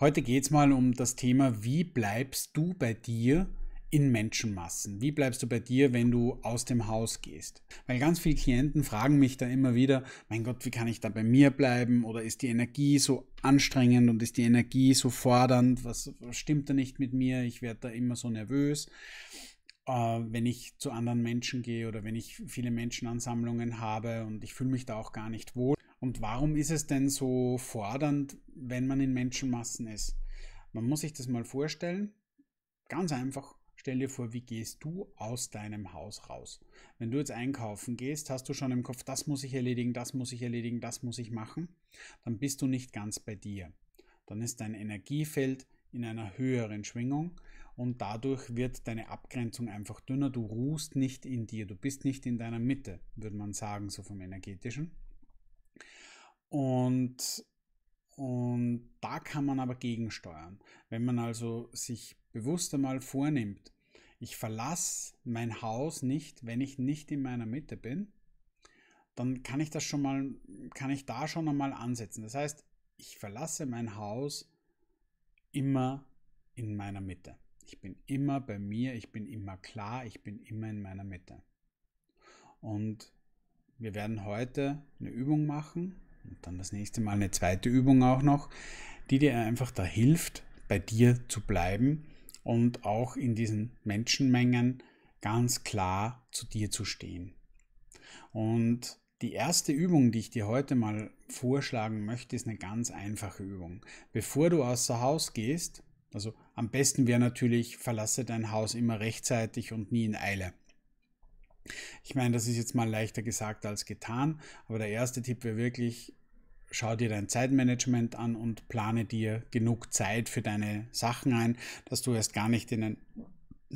Heute geht es mal um das Thema, wie bleibst du bei dir in Menschenmassen? Wie bleibst du bei dir, wenn du aus dem Haus gehst? Weil ganz viele Klienten fragen mich da immer wieder, mein Gott, wie kann ich da bei mir bleiben? Oder ist die Energie so anstrengend und ist die Energie so fordernd? Was, was stimmt da nicht mit mir? Ich werde da immer so nervös äh, wenn ich zu anderen Menschen gehe oder wenn ich viele Menschenansammlungen habe und ich fühle mich da auch gar nicht wohl. Und warum ist es denn so fordernd, wenn man in Menschenmassen ist? Man muss sich das mal vorstellen. Ganz einfach. Stell dir vor, wie gehst du aus deinem Haus raus? Wenn du jetzt einkaufen gehst, hast du schon im Kopf, das muss ich erledigen, das muss ich erledigen, das muss ich machen. Dann bist du nicht ganz bei dir. Dann ist dein Energiefeld in einer höheren Schwingung und dadurch wird deine Abgrenzung einfach dünner. Du ruhst nicht in dir, du bist nicht in deiner Mitte, würde man sagen, so vom energetischen. Und, und da kann man aber gegensteuern. Wenn man also sich bewusst einmal vornimmt, ich verlasse mein Haus nicht, wenn ich nicht in meiner Mitte bin, dann kann ich das schon mal, kann ich da schon einmal ansetzen. Das heißt, ich verlasse mein Haus immer in meiner Mitte. Ich bin immer bei mir, ich bin immer klar, ich bin immer in meiner Mitte. Und wir werden heute eine Übung machen, und dann das nächste Mal eine zweite Übung auch noch, die dir einfach da hilft, bei dir zu bleiben und auch in diesen Menschenmengen ganz klar zu dir zu stehen. Und die erste Übung, die ich dir heute mal vorschlagen möchte, ist eine ganz einfache Übung. Bevor du außer Haus gehst, also am besten wäre natürlich, verlasse dein Haus immer rechtzeitig und nie in Eile. Ich meine, das ist jetzt mal leichter gesagt als getan, aber der erste Tipp wäre wirklich, schau dir dein Zeitmanagement an und plane dir genug Zeit für deine Sachen ein, dass du erst gar nicht in den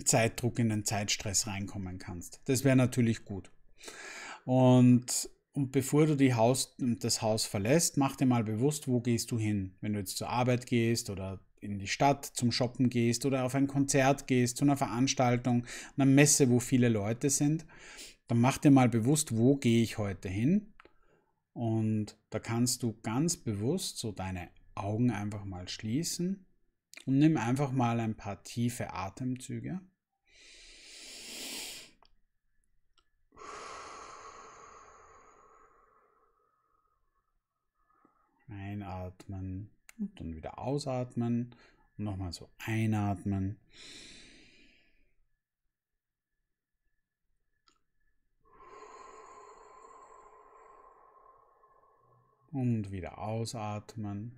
Zeitdruck, in den Zeitstress reinkommen kannst. Das wäre natürlich gut. Und, und bevor du Haus, das Haus verlässt, mach dir mal bewusst, wo gehst du hin. Wenn du jetzt zur Arbeit gehst oder in die Stadt zum Shoppen gehst oder auf ein Konzert gehst, zu einer Veranstaltung, einer Messe, wo viele Leute sind, dann mach dir mal bewusst, wo gehe ich heute hin. Und da kannst du ganz bewusst so deine Augen einfach mal schließen und nimm einfach mal ein paar tiefe Atemzüge. Einatmen. Und dann wieder ausatmen und nochmal so einatmen. Und wieder ausatmen.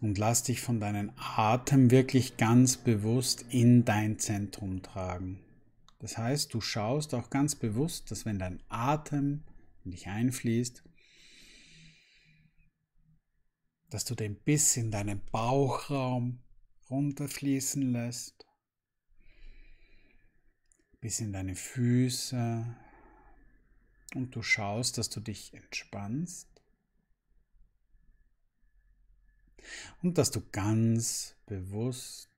Und lass dich von deinem Atem wirklich ganz bewusst in dein Zentrum tragen. Das heißt, du schaust auch ganz bewusst, dass wenn dein Atem in dich einfließt, dass du den Biss in deinen Bauchraum runterfließen lässt, bis in deine Füße und du schaust, dass du dich entspannst und dass du ganz bewusst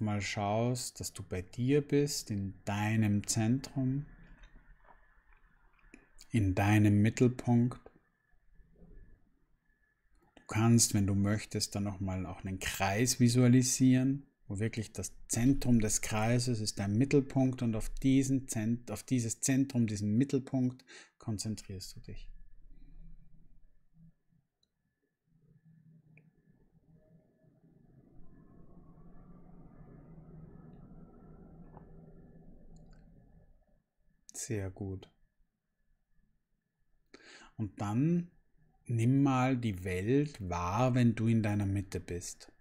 mal schaust, dass du bei dir bist, in deinem Zentrum, in deinem Mittelpunkt. Du kannst, wenn du möchtest, dann nochmal auch einen Kreis visualisieren, wo wirklich das Zentrum des Kreises ist dein Mittelpunkt und auf, diesen Zent auf dieses Zentrum, diesen Mittelpunkt konzentrierst du dich. Sehr gut. Und dann nimm mal die Welt wahr, wenn du in deiner Mitte bist.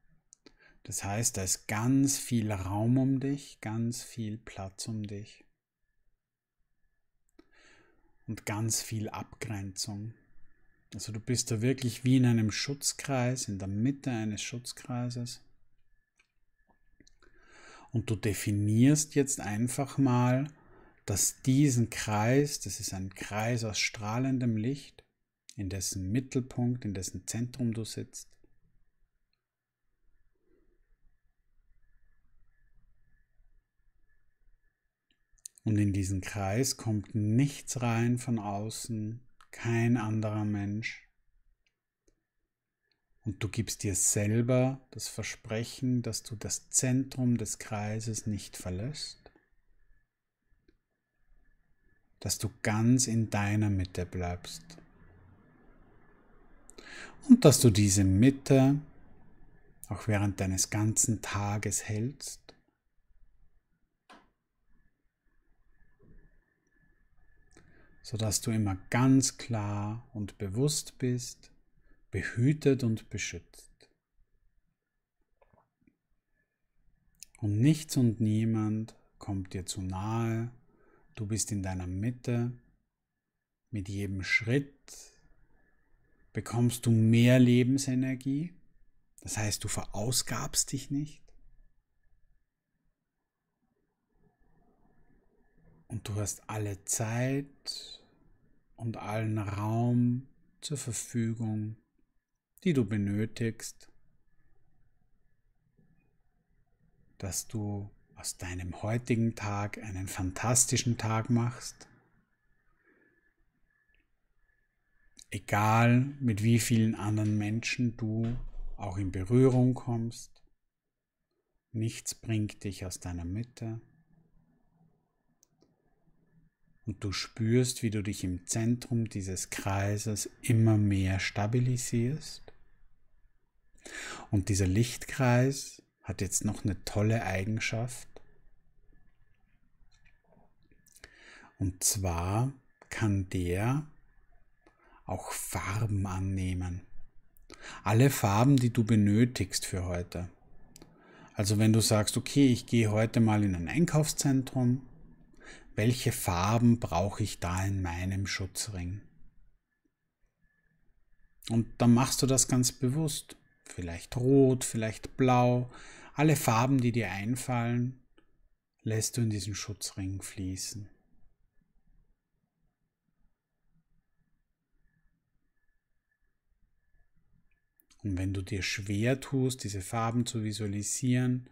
Das heißt, da ist ganz viel Raum um dich, ganz viel Platz um dich und ganz viel Abgrenzung. Also du bist da wirklich wie in einem Schutzkreis, in der Mitte eines Schutzkreises. Und du definierst jetzt einfach mal, dass diesen Kreis, das ist ein Kreis aus strahlendem Licht, in dessen Mittelpunkt, in dessen Zentrum du sitzt, Und in diesen Kreis kommt nichts rein von außen, kein anderer Mensch. Und du gibst dir selber das Versprechen, dass du das Zentrum des Kreises nicht verlässt dass du ganz in deiner Mitte bleibst. Und dass du diese Mitte auch während deines ganzen Tages hältst. sodass du immer ganz klar und bewusst bist, behütet und beschützt. Und nichts und niemand kommt dir zu nahe Du bist in deiner Mitte. Mit jedem Schritt bekommst du mehr Lebensenergie. Das heißt, du verausgabst dich nicht. Und du hast alle Zeit und allen Raum zur Verfügung, die du benötigst, dass du aus deinem heutigen Tag einen fantastischen Tag machst. Egal mit wie vielen anderen Menschen du auch in Berührung kommst, nichts bringt dich aus deiner Mitte. Und du spürst, wie du dich im Zentrum dieses Kreises immer mehr stabilisierst. Und dieser Lichtkreis hat jetzt noch eine tolle Eigenschaft. Und zwar kann der auch Farben annehmen. Alle Farben, die du benötigst für heute. Also wenn du sagst, okay, ich gehe heute mal in ein Einkaufszentrum, welche Farben brauche ich da in meinem Schutzring? Und dann machst du das ganz bewusst. Vielleicht rot, vielleicht blau. Alle Farben, die dir einfallen, lässt du in diesen Schutzring fließen. Und wenn du dir schwer tust, diese Farben zu visualisieren,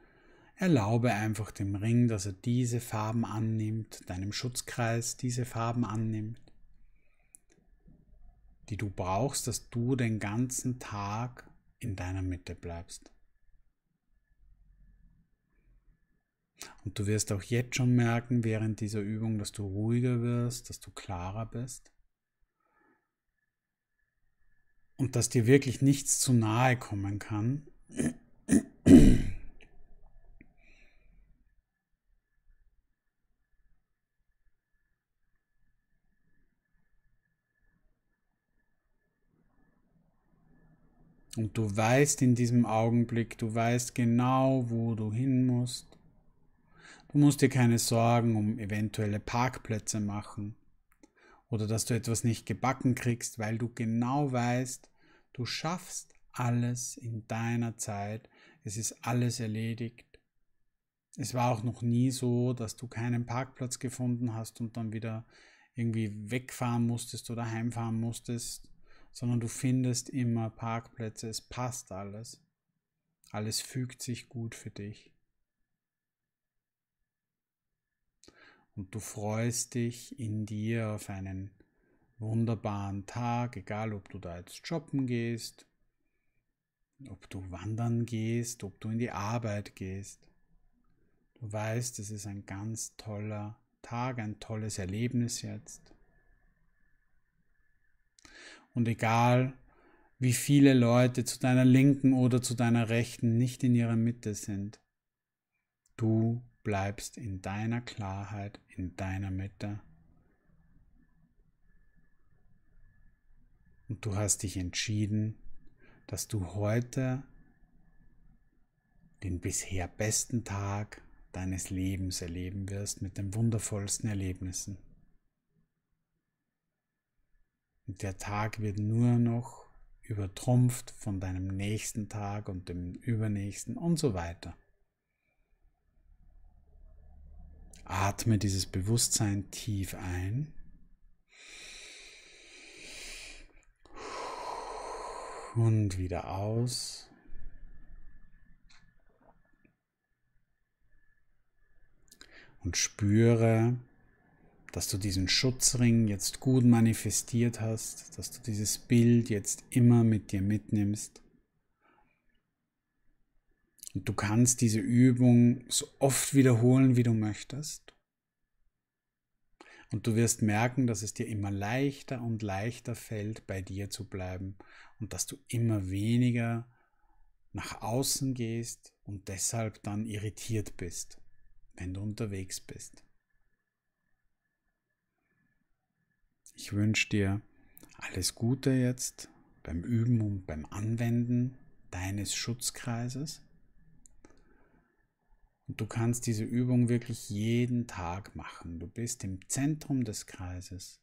erlaube einfach dem Ring, dass er diese Farben annimmt, deinem Schutzkreis diese Farben annimmt, die du brauchst, dass du den ganzen Tag in deiner Mitte bleibst. Und du wirst auch jetzt schon merken während dieser Übung, dass du ruhiger wirst, dass du klarer bist und dass dir wirklich nichts zu nahe kommen kann, Und du weißt in diesem Augenblick, du weißt genau, wo du hin musst. Du musst dir keine Sorgen um eventuelle Parkplätze machen oder dass du etwas nicht gebacken kriegst, weil du genau weißt, du schaffst alles in deiner Zeit, es ist alles erledigt. Es war auch noch nie so, dass du keinen Parkplatz gefunden hast und dann wieder irgendwie wegfahren musstest oder heimfahren musstest sondern du findest immer Parkplätze, es passt alles. Alles fügt sich gut für dich. Und du freust dich in dir auf einen wunderbaren Tag, egal ob du da jetzt shoppen gehst, ob du wandern gehst, ob du in die Arbeit gehst. Du weißt, es ist ein ganz toller Tag, ein tolles Erlebnis jetzt. Und egal, wie viele Leute zu deiner linken oder zu deiner rechten nicht in ihrer Mitte sind, du bleibst in deiner Klarheit, in deiner Mitte. Und du hast dich entschieden, dass du heute den bisher besten Tag deines Lebens erleben wirst mit den wundervollsten Erlebnissen. Der Tag wird nur noch übertrumpft von deinem nächsten Tag und dem übernächsten und so weiter. Atme dieses Bewusstsein tief ein. Und wieder aus. Und spüre, dass du diesen Schutzring jetzt gut manifestiert hast, dass du dieses Bild jetzt immer mit dir mitnimmst. Und du kannst diese Übung so oft wiederholen, wie du möchtest. Und du wirst merken, dass es dir immer leichter und leichter fällt, bei dir zu bleiben und dass du immer weniger nach außen gehst und deshalb dann irritiert bist, wenn du unterwegs bist. Ich wünsche dir alles Gute jetzt beim Üben und beim Anwenden deines Schutzkreises. Und du kannst diese Übung wirklich jeden Tag machen. Du bist im Zentrum des Kreises.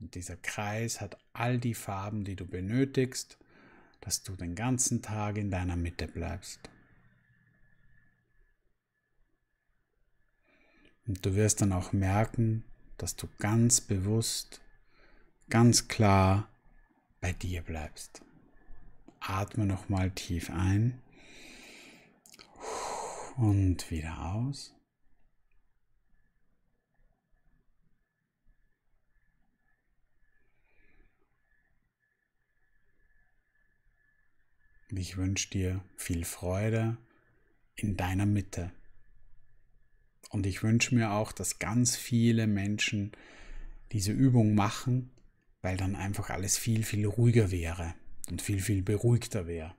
Und dieser Kreis hat all die Farben, die du benötigst, dass du den ganzen Tag in deiner Mitte bleibst. Und du wirst dann auch merken, dass du ganz bewusst, ganz klar bei dir bleibst. Atme nochmal tief ein und wieder aus. Ich wünsche dir viel Freude in deiner Mitte. Und ich wünsche mir auch, dass ganz viele Menschen diese Übung machen, weil dann einfach alles viel, viel ruhiger wäre und viel, viel beruhigter wäre.